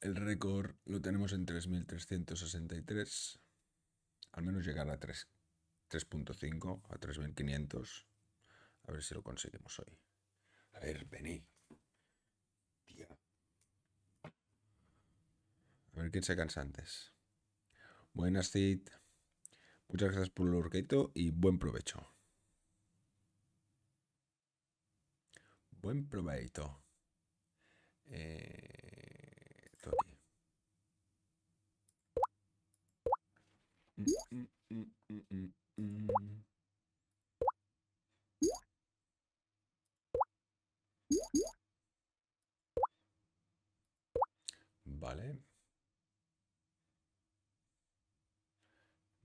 El récord lo tenemos en 3.363. Al menos llegar a 3.5, a 3.500. A ver si lo conseguimos hoy. A ver, vení. Tía. A ver quién se cansa antes. Buenas, Cid. Muchas gracias por el orqueto y buen provecho. Buen provecho. Eh... Vale.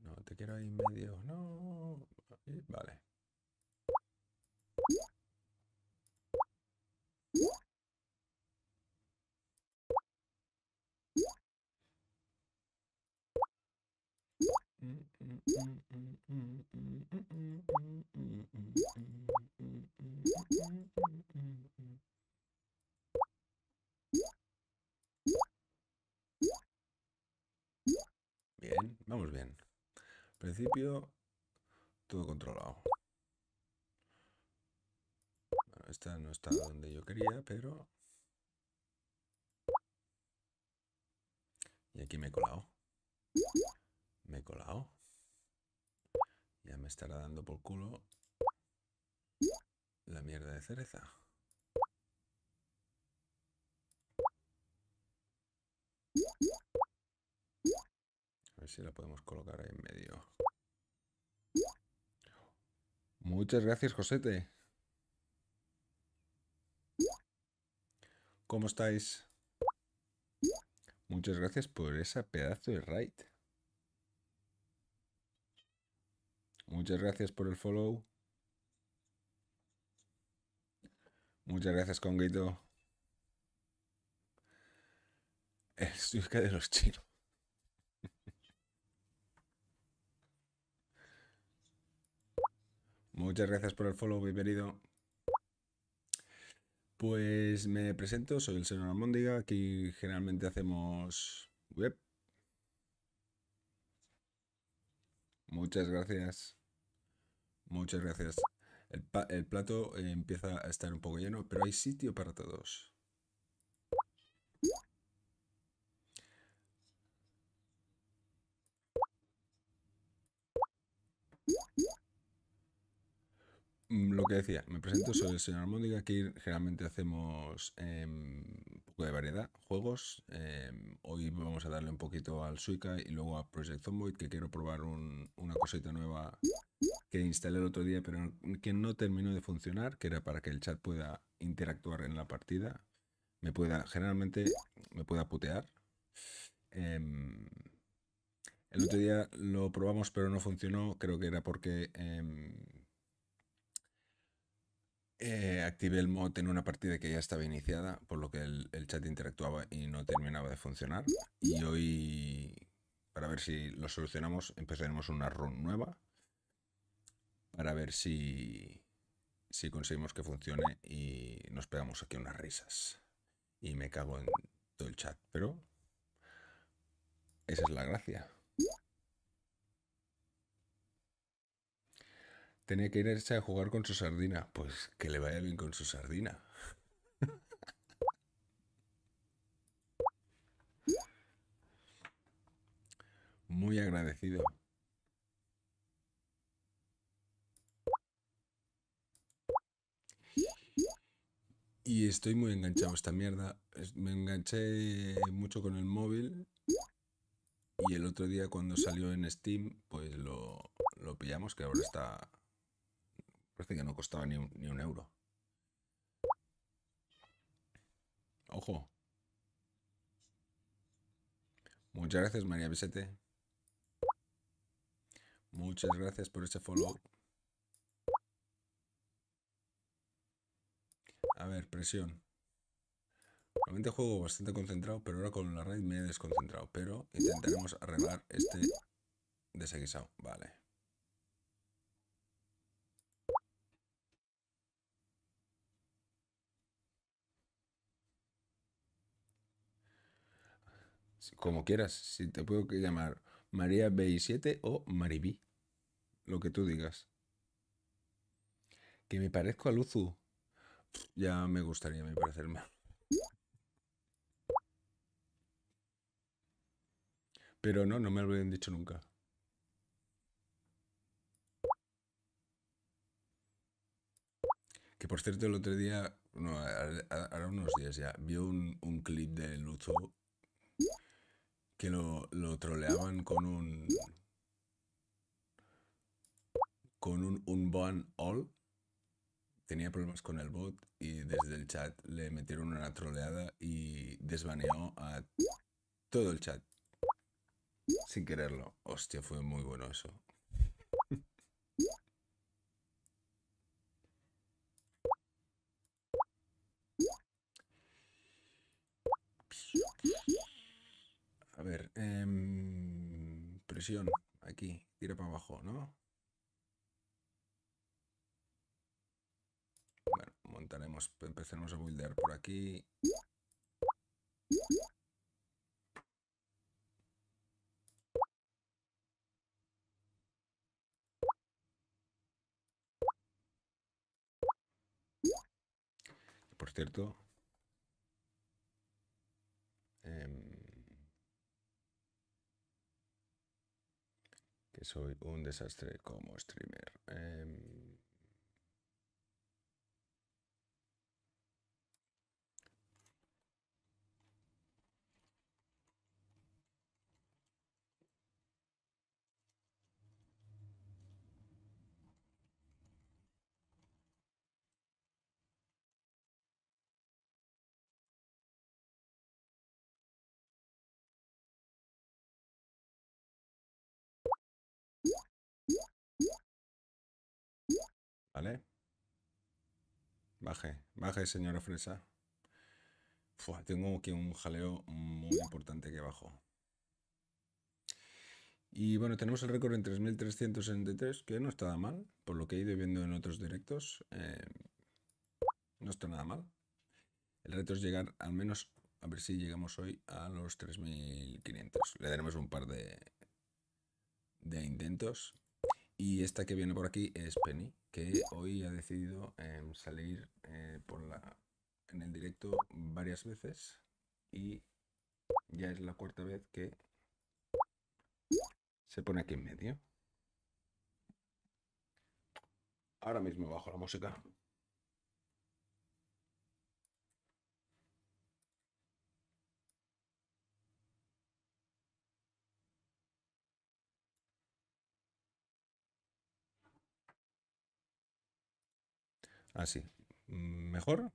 No, te quiero ahí medio... Bien, vamos bien. Al principio, todo controlado. Bueno, esta no está donde yo quería, pero... Y aquí me he colado. Me he colado. Ya me estará dando por culo la mierda de cereza. A ver si la podemos colocar ahí en medio. Muchas gracias, Josete. ¿Cómo estáis? Muchas gracias por esa pedazo de raid. Muchas gracias por el follow. Muchas gracias, Conguito. El Suica de los chinos. Muchas gracias por el follow, bienvenido. Pues me presento, soy el señor Almóndiga. Aquí generalmente hacemos web. Muchas gracias. Muchas gracias. El, plato eh, empieza a estar un poco lleno, pero hay sitio para todos. Mm, lo que decía, me presento, soy el señor Mónica, que generalmente hacemos em, de variedad, juegos. Em, hoy vamos a darle un poquito al suika y luego a Project Zomboid, que quiero probar una cosita nueva que instalé el otro día, pero que no terminó de funcionar, que era para que el chat pueda interactuar en la partida. Me pueda, generalmente, me pueda putear. Em, el otro día lo probamos, pero no funcionó. Creo que era porque em, eh, activé el mod en una partida que ya estaba iniciada, por lo que el, chat interactuaba y no terminaba de funcionar. Y hoy, para ver si lo solucionamos, empezaremos una run nueva para ver si, si conseguimos que funcione y nos pegamos aquí unas risas. Y me cago en todo el chat, pero esa es la gracia. Tenía que irse a jugar con su sardina. Pues que le vaya bien con su sardina. Muy agradecido. Y estoy muy enganchado a esta mierda. Me enganché mucho con el móvil. Y el otro día cuando salió en Steam, pues lo, lo pillamos, que ahora está Parece que no costaba ni un, ni un euro. Ojo. Muchas gracias, María Bisete. Muchas gracias por ese follow. A ver, presión. Normalmente juego bastante concentrado, pero ahora con la red me he desconcentrado. Pero intentaremos arreglar este desaguisado. Vale. como quieras, si te puedo llamar María B7 o Maribí, lo que tú digas. Que me parezco a Luzu, ya me gustaría me parecerme. Pero no, no me lo habían dicho nunca. Que por cierto, el otro día, no, ahora unos días ya, vio un, un clip de Luzu que lo, lo troleaban con un con un un unban all tenía problemas con el bot y desde el chat le metieron una troleada y desbaneó a todo el chat sin quererlo hostia fue muy bueno eso Aquí, tira para abajo, ¿no? Bueno, montaremos, empezaremos a buildear por aquí. Por cierto, soy un desastre como streamer. Eh, ¿Vale? Baje, baje, señora Fresa. tengo aquí un jaleo muy importante que abajo, Y bueno, tenemos el récord en 3.363, que no está nada mal, por lo que he ido viendo en otros directos. Eh, no está nada mal. El reto es llegar al menos, a ver si llegamos hoy a los 3.500. Le daremos un par de, de intentos y esta que viene por aquí es Penny, que hoy ha decidido em, salir eh, en el directo varias veces y ya es la cuarta vez que se pone aquí en medio. Ahora mismo bajo la música. Así. Ah, ¿Mejor?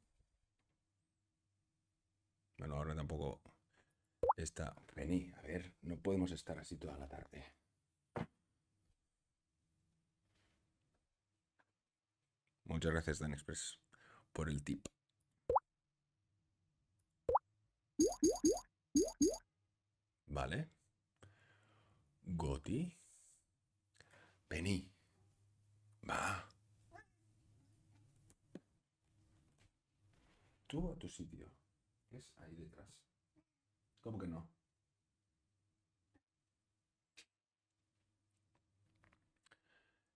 Bueno, ahora tampoco está... Vení, a ver, no podemos estar así toda la tarde. Muchas gracias, Dan Express, por el tip. Vale. Goti. Vení. Va. tú a tu sitio, es ahí detrás. ¿Cómo que no?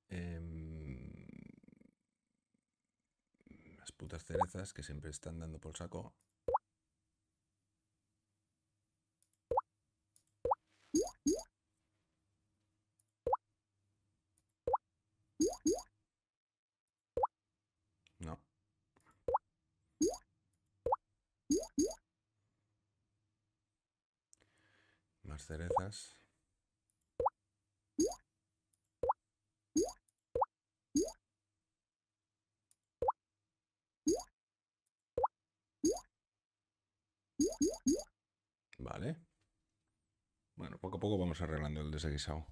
Em, las putas cerezas que siempre están dando por saco Vale. Bueno, poco a poco vamos arreglando el desaguisado.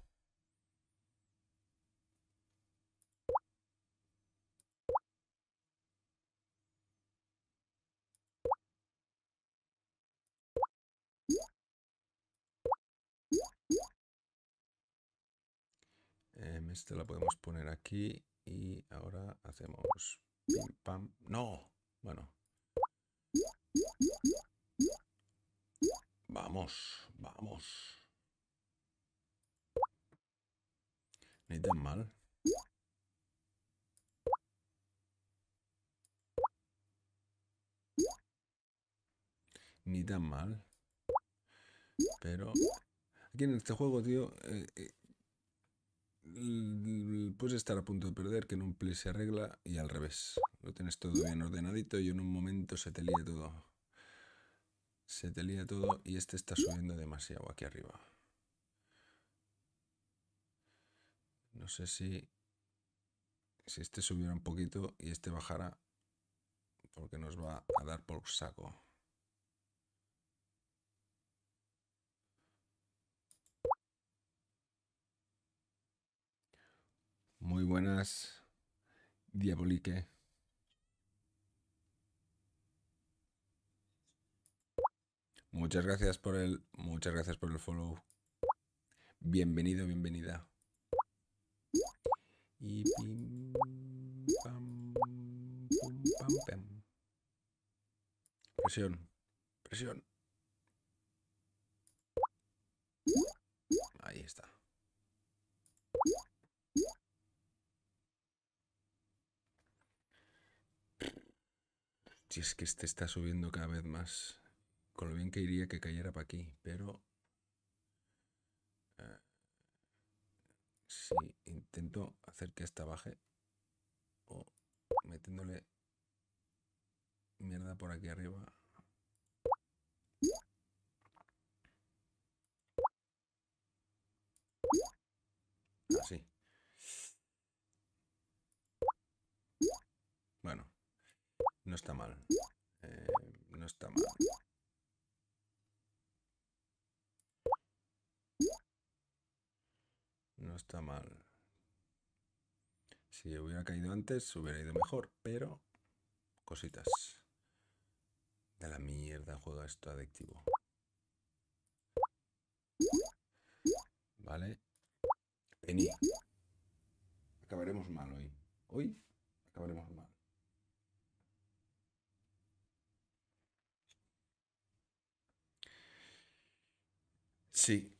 Esta la podemos poner aquí y ahora hacemos pim pam. ¡No! Bueno. Vamos, vamos. Ni tan mal. Ni tan mal. Pero... Aquí en este juego, tío, eh, eh, puedes estar a punto de perder, que en un play se arregla y al revés. Lo tienes todo bien ordenadito y en un momento se te lía todo. Se te lía todo y este está subiendo demasiado aquí arriba. No sé si, si este subiera un poquito y este bajara, porque nos va a dar por saco. Muy buenas, Diabolique. Muchas gracias por el. Muchas gracias por el follow. Bienvenido, bienvenida. Y pim, pam, pam. Presión, presión. Ahí está. Si es que este está subiendo cada vez más. Con lo bien que iría que cayera para aquí, pero... Eh, si intento hacer que esta baje o metiéndole mierda por aquí arriba. Así. No está mal. Eh, no está mal. No está mal. Si hubiera caído antes, hubiera ido mejor, pero... Cositas. De la mierda juega esto adictivo. Vale. Acabaremos mal hoy. Hoy acabaremos mal.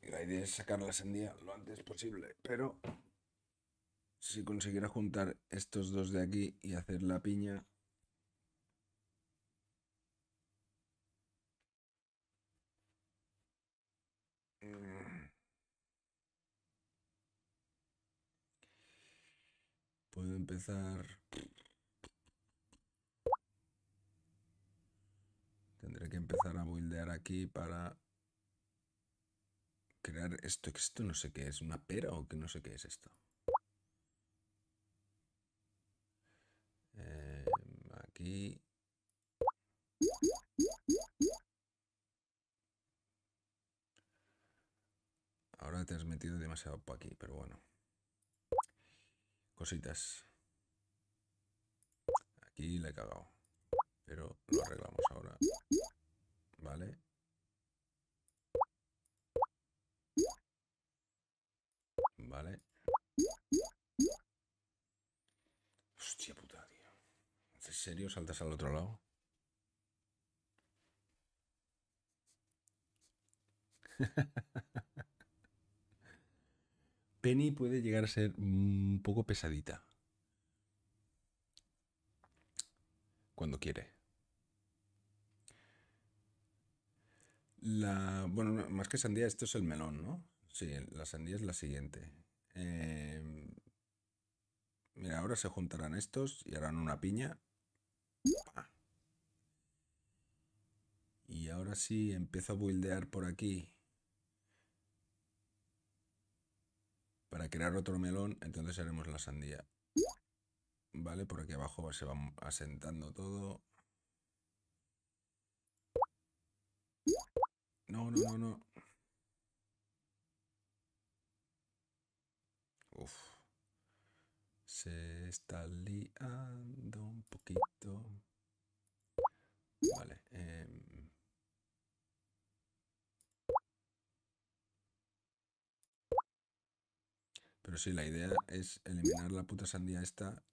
Y la idea es sacarlas en día lo antes posible. Pero si consiguiera juntar estos dos de aquí y hacer la piña, mm, puedo empezar. Tendré que empezar a buildear aquí para crear esto, esto no sé qué es, una pera o que no sé qué es esto. Em, aquí. Ahora te has metido demasiado por aquí, pero bueno. Cositas. Aquí la he cagado. Pero lo arreglamos ahora. Vale. serio saltas al otro lado? Penny puede llegar a ser un poco pesadita. Cuando quiere. La, bueno, más que sandía, esto es el melón, ¿no? Sí, la sandía es la siguiente. Em, mira, ahora se juntarán estos y harán una piña y ahora sí, empiezo a buildear por aquí. Para crear otro melón, entonces haremos la sandía. Vale, por aquí abajo se va asentando todo. No, no, no, no. Uf. Se está liando. Pero sí, la idea es eliminar la puta sandía esta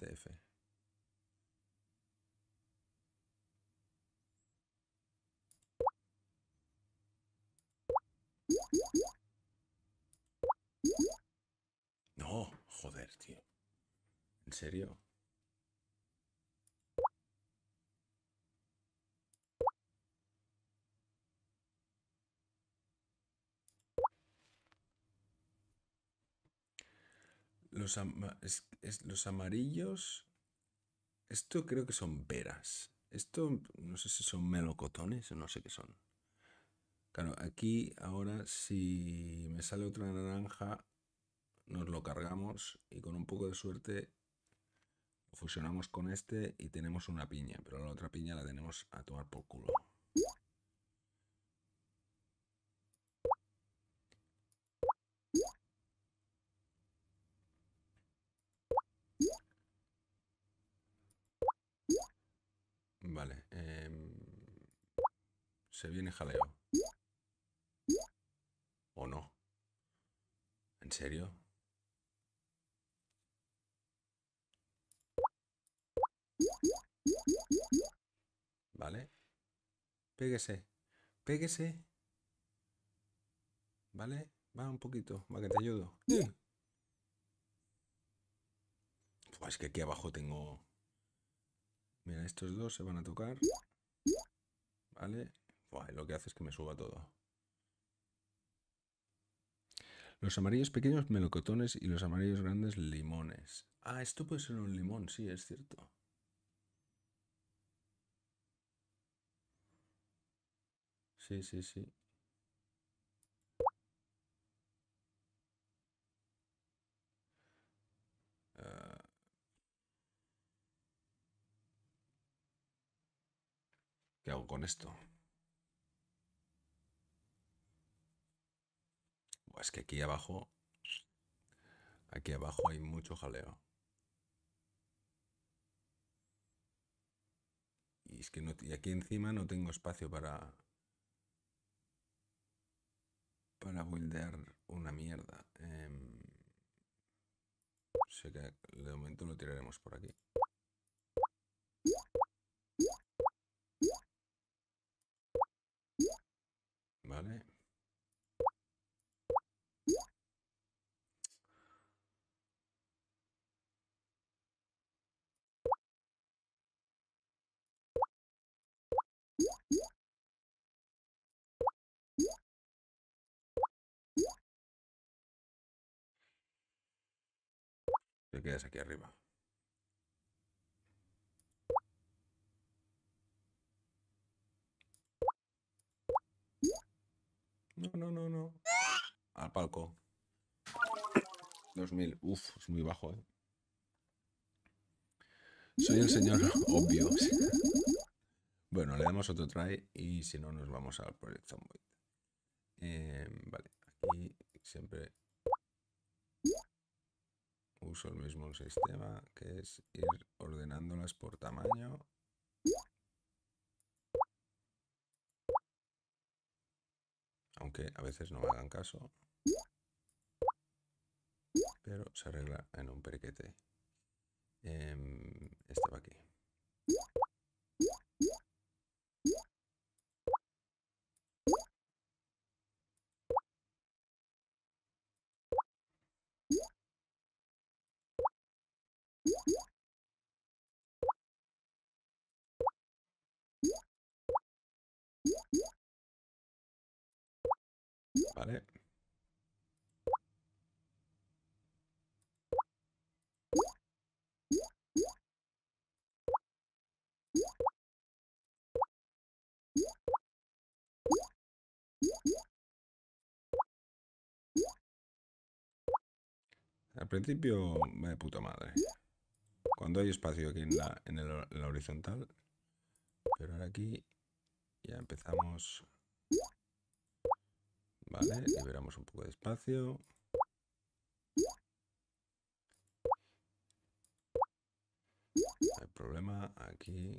deve. Los, es, los amarillos. Esto creo que son veras. Esto no sé si son melocotones o no sé qué son. Claro, aquí ahora si me sale otra naranja, nos lo cargamos y con un poco de suerte fusionamos con este y tenemos una piña, pero la otra piña la tenemos a tomar por culo. serio? ¿Vale? Pégese, pégese ¿Vale? Va un poquito. Va que te ayudo. Pues es que aquí abajo tengo... Mira, estos dos se van a tocar. ¿Vale? lo que hace es que me suba todo. Los amarillos pequeños melocotones y los amarillos grandes limones. Ah, esto puede ser un limón, sí, es cierto. Sí, sí, sí. Ah. ¿Qué hago con esto? Es que aquí abajo. Aquí abajo hay mucho jaleo. Y es que no, aquí encima no tengo espacio para. Para buildear una mierda. Em, sé que de momento lo tiraremos por aquí. aquí arriba. No, no, no, no. Al palco. 2000. Uf, es muy bajo, eh. Soy el señor obvio. Bueno, le damos otro try y si no nos vamos al proyecto. Em, vale, aquí siempre uso el mismo sistema, que es ir ordenándolas por tamaño. Aunque a veces no me hagan caso. Pero se arregla en un periquete. Em, este va aquí. principio va de puta madre. Cuando hay espacio aquí en la, el, horizontal. Pero ahora aquí ya empezamos. Vale, liberamos un poco de espacio. No hay problema aquí.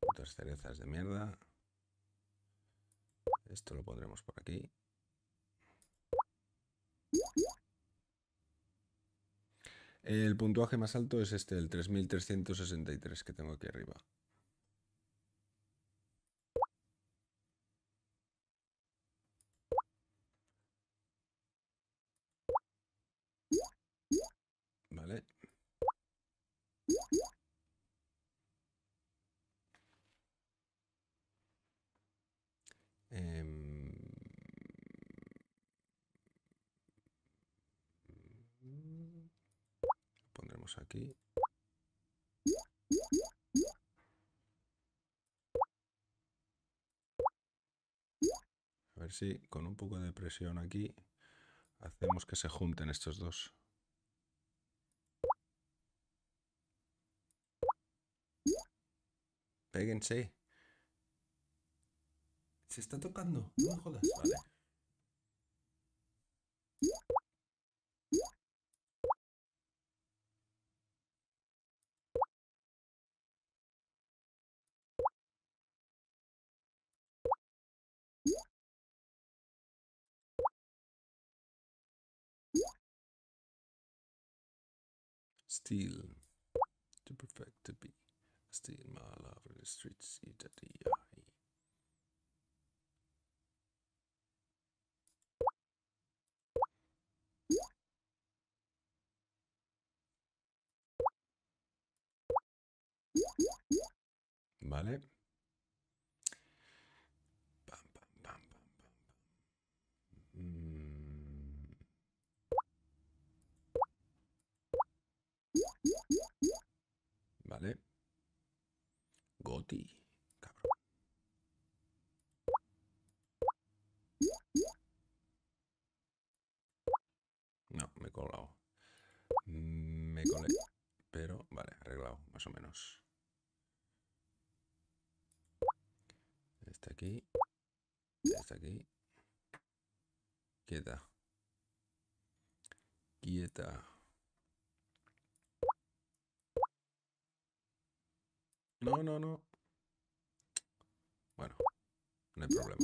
Putas cerezas de mierda. Esto lo pondremos por aquí. El puntuaje más alto es este, el 3363 que tengo aquí arriba. aquí. A ver si con un poco de presión aquí hacemos que se junten estos dos. Péguense. Se está tocando. No jodas. Steal. To perfect, to be. Steal my love in the streets, eat at the eye. Vale. No, me he Me colé. Pero, vale, arreglado, más o menos. Está aquí. está aquí. Quieta. Quieta. No, no, no. Bueno, no hay problema.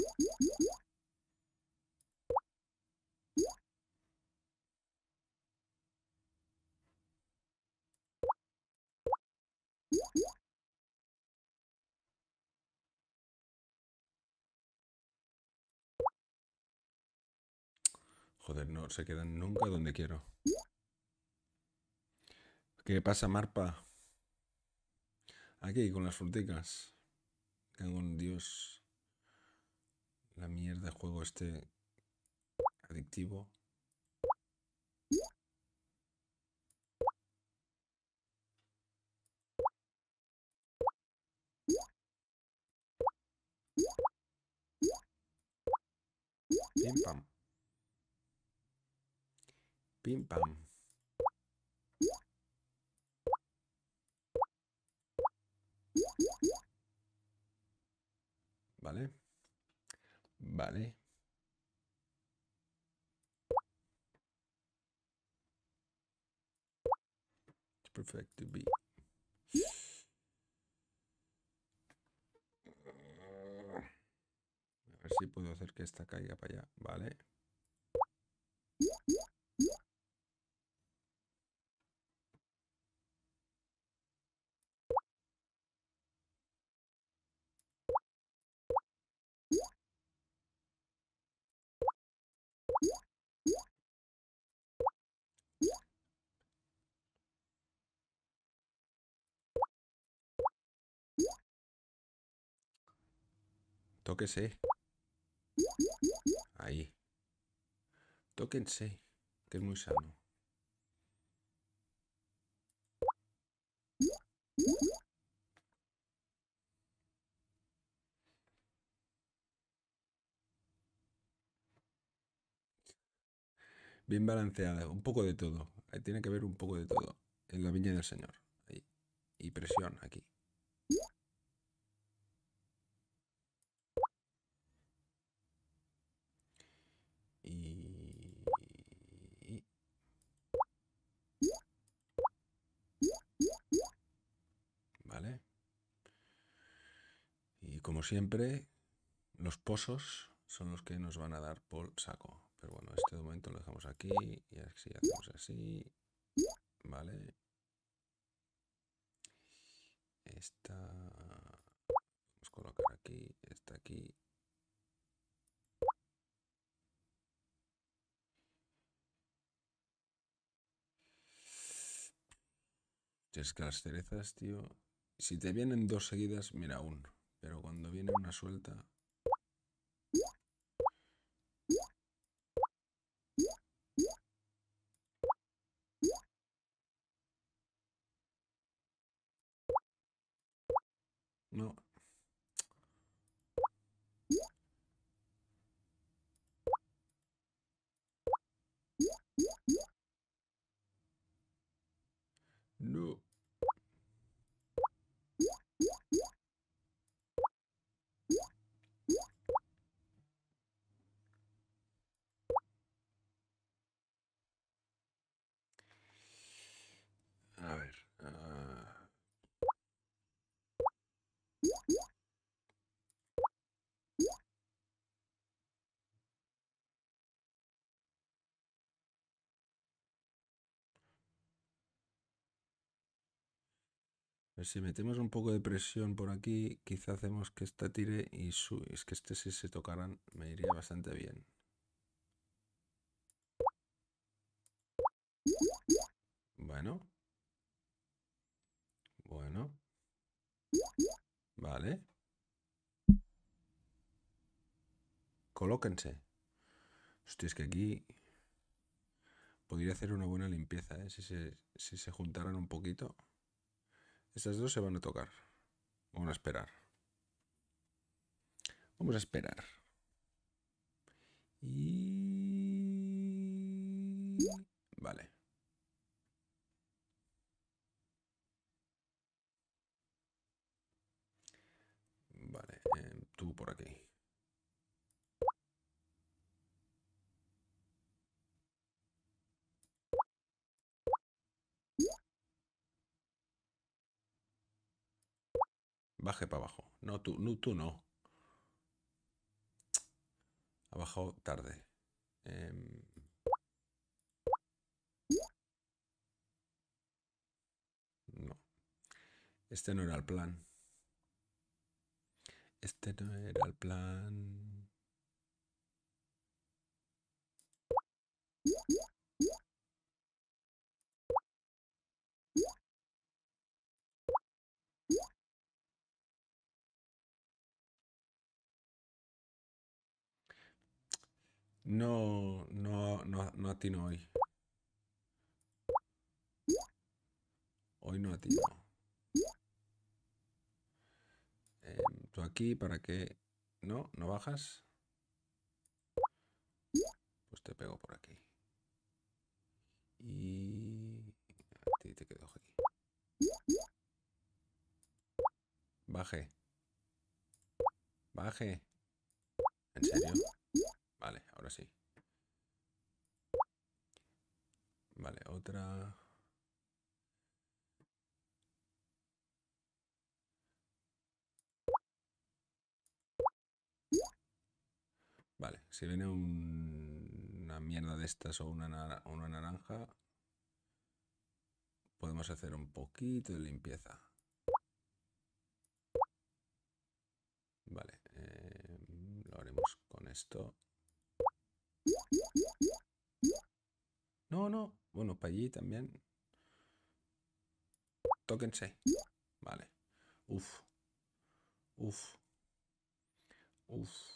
Joder, no se quedan nunca donde quiero. ¿Qué pasa, Marpa? Aquí, con las fruticas. Cago en Dios. La mierda juego este adictivo. Pim pam. Pim pam. Vale. It's perfect to be. A ver si puedo hacer que esta caiga para allá, ¿vale? Tóquese. Ahí. Tóquense, que es muy sano. Bien balanceada, un poco de todo. tiene que haber un poco de todo. En la viña del Señor. Y presión aquí. siempre, los pozos son los que nos van a dar por saco. Pero bueno, este momento lo dejamos aquí y así hacemos así. Vale. Esta... Vamos a colocar aquí, esta aquí. Es que las cerezas, tío... Si te vienen dos seguidas, mira, uno. Pero cuando viene una suelta, Pues si metemos un poco de presión por aquí, quizá hacemos que esta tire y su... Es que este si se tocaran me iría bastante bien. Bueno. Bueno. Vale. Colóquense. Hostia, es que aquí podría hacer una buena limpieza, ¿eh? Si se, si se juntaran un poquito. Estas dos se van a tocar. Vamos a esperar. Vamos a esperar. Y... Vale. Vale, eh, tú por aquí. Baje para abajo. No, tú no. Tú no. Abajo tarde. Em. No. Este no era el plan. Este no era el plan. No, no, no, no atino hoy. Hoy no atino. Em, tú aquí para que... No, no bajas. Pues te pego por aquí. Y... A ti te quedo aquí. Baje. Baje. ¿En serio? ahora sí. Vale, otra... Vale, si viene una mierda de estas o una, una naranja, podemos hacer un poquito de limpieza. Vale, eh, lo haremos con esto. No, no. Bueno, para allí también. Tóquense. Vale. Uf. Uf. Uf.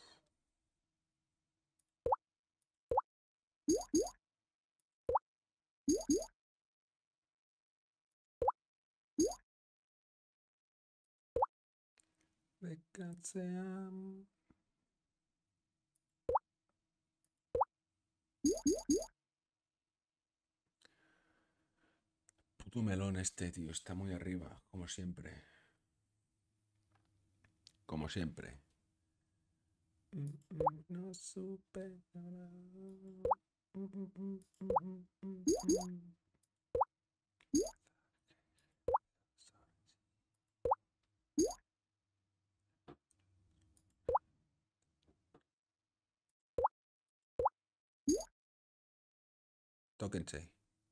melón este, tío, está muy arriba, como siempre. Como siempre. No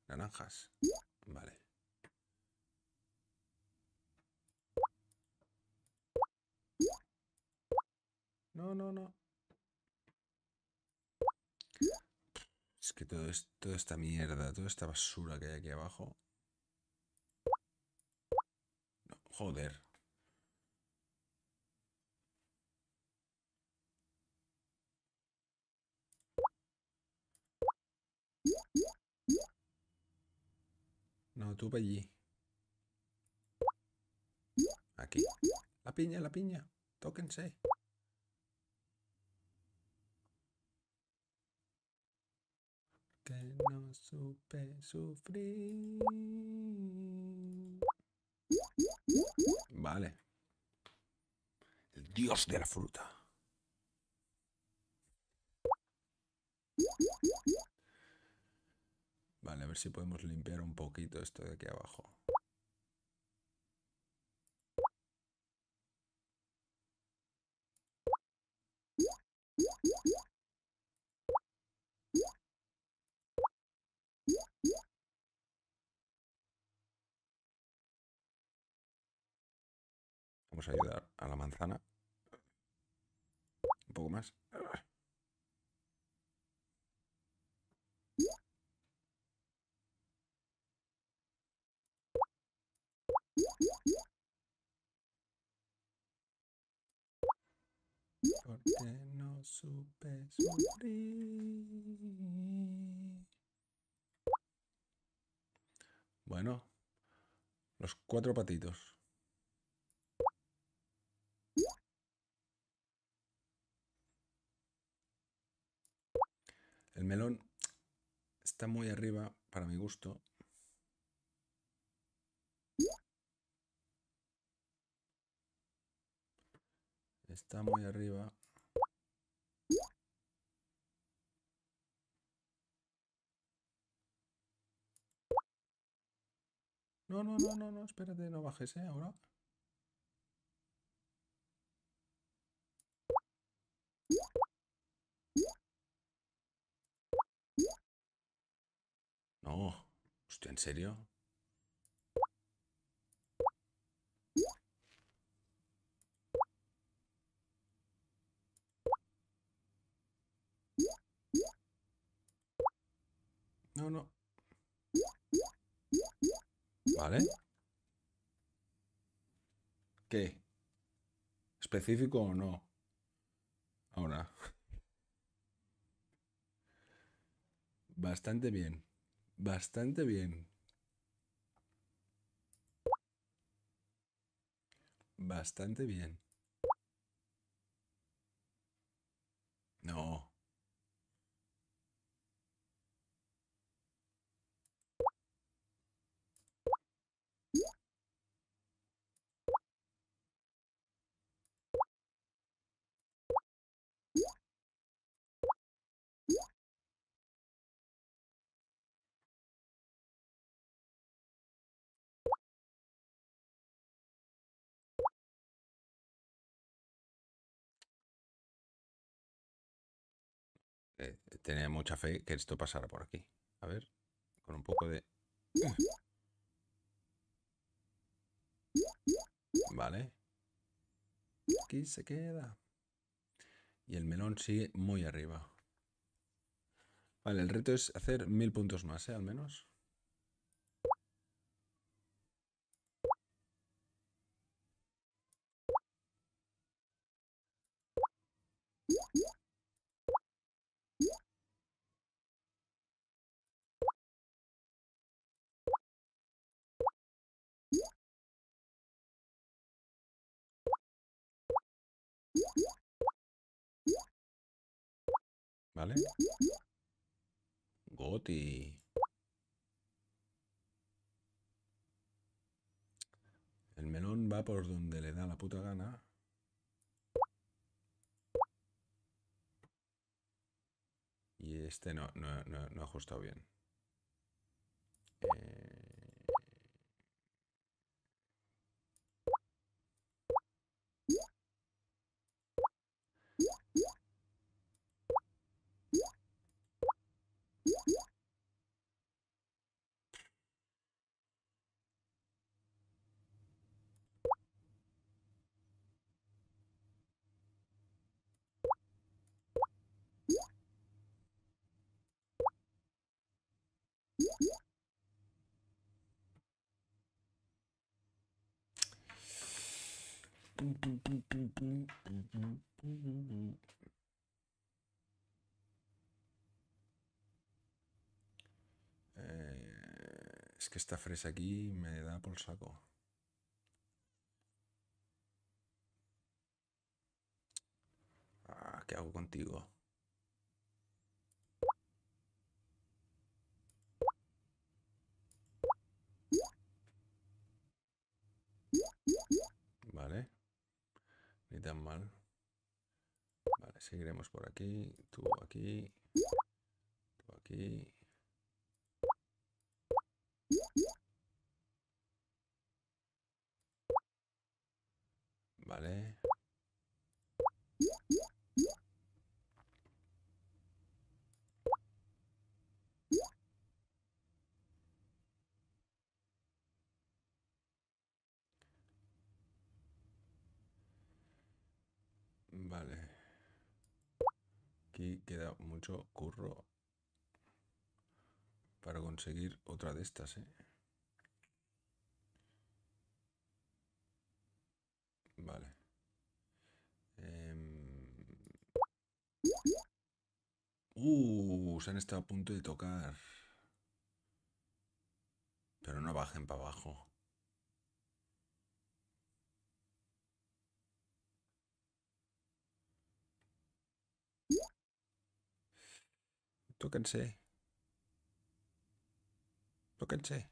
Naranjas. Vale. No, no, no. Es que todo esto, toda esta mierda, toda esta basura que hay aquí abajo. No, joder. No, tú para allí. Aquí. La piña, la piña. Tóquense. que no supe sufrir. Vale. El dios de la fruta. Vale, a ver si podemos limpiar un poquito esto de aquí abajo. ayudar a la manzana. Un poco más. Porque no supe Bueno, los cuatro patitos. El melón está muy arriba para mi gusto. Está muy arriba. No, no, no, no, no, espérate, no bajes, ¿eh? Ahora. No. Hostia, ¿en serio? No, no. Vale. ¿Qué? ¿Específico o no? Ahora. Bastante bien bastante bien. Bastante bien. Eh, tenía mucha fe que esto pasara por aquí. A ver, con un poco de... Vale. Aquí se queda. Y el melón sigue muy arriba. Vale, el reto es hacer mil puntos más, ¿eh? Al menos. ¿Vale? Goti. El melón va por donde le da la puta gana. Y este no, no, no, ha ajustado bien. Eh, Eh, es que esta fresa aquí me da por saco. Ah, ¿qué hago contigo? iremos por aquí, tú aquí, tú aquí, curro para conseguir otra de estas, ¿eh? Vale. Eh... se han estado a punto de tocar. Pero no bajen para abajo. Look and see. Look and see.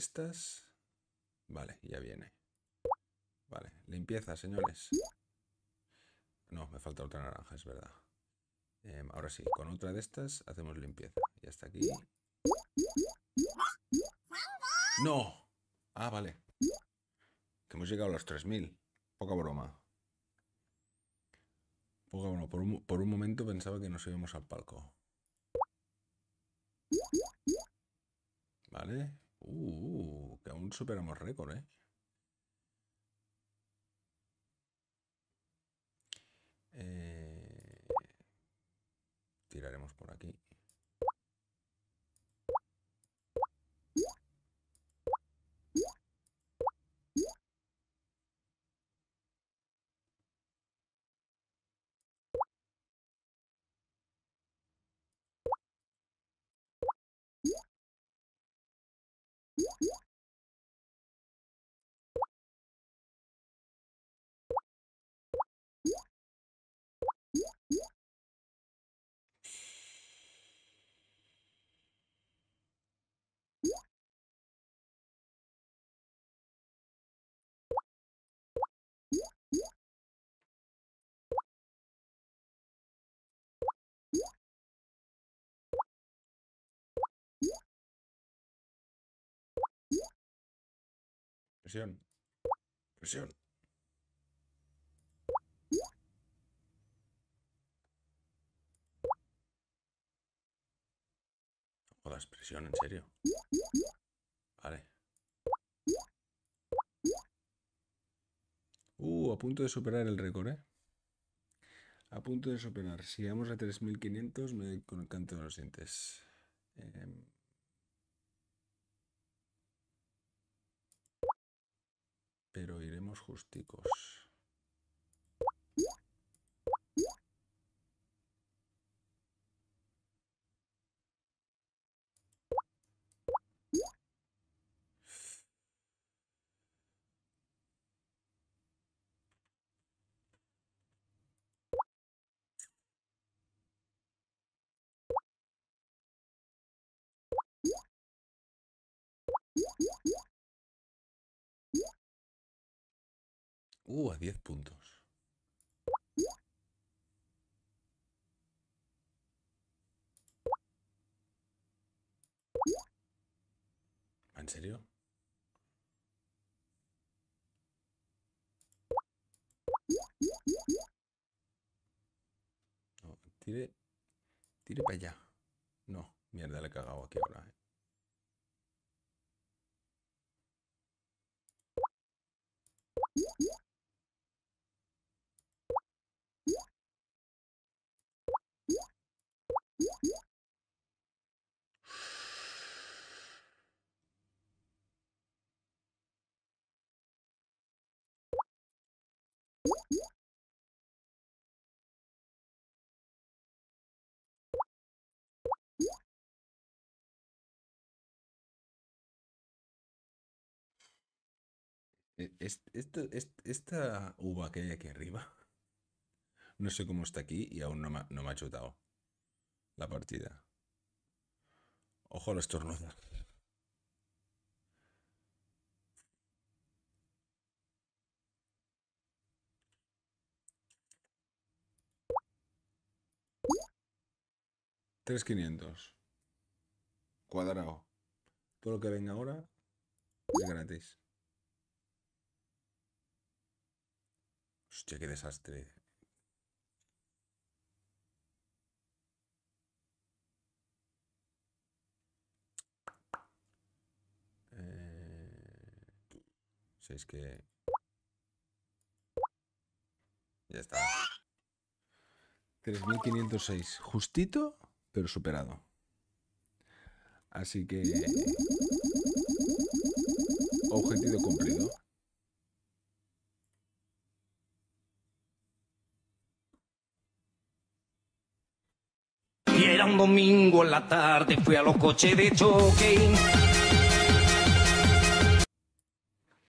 estas. Vale, ya viene. Vale, limpieza, señores. No, me falta otra naranja, es verdad. Em, ahora sí, con otra de estas hacemos limpieza. Y hasta aquí. ¡No! Ah, vale. Que hemos llegado a los 3.000. Poca broma. Poca broma. por un momento pensaba que nos íbamos al palco. Vale. Uh, uh, que aún superamos récord, ¿eh? Presión. Presión. Jodas, presión, en serio. Vale. Uh, a punto de superar el récord, ¿eh? A punto de superar. Si vamos a 3500, me con el canto de los dientes. Em, pero iremos justicos. Uh, a 10 puntos. ¿En serio? tire... Tire para allá. No, mierda, le he cagado aquí ahora, ¿eh? E-, este, esta, uva que hay aquí arriba, no sé cómo está aquí y aún no me, ha chutado la partida. Ojo a la estornuda. 3.500. Cuadrado. Todo lo que venga ahora es gratis. Hostia, qué desastre. Eh... Si es que... Ya está. 3506. Justito, pero superado. Así que... Objetivo cumplido. domingo en la tarde fui a los coches de choque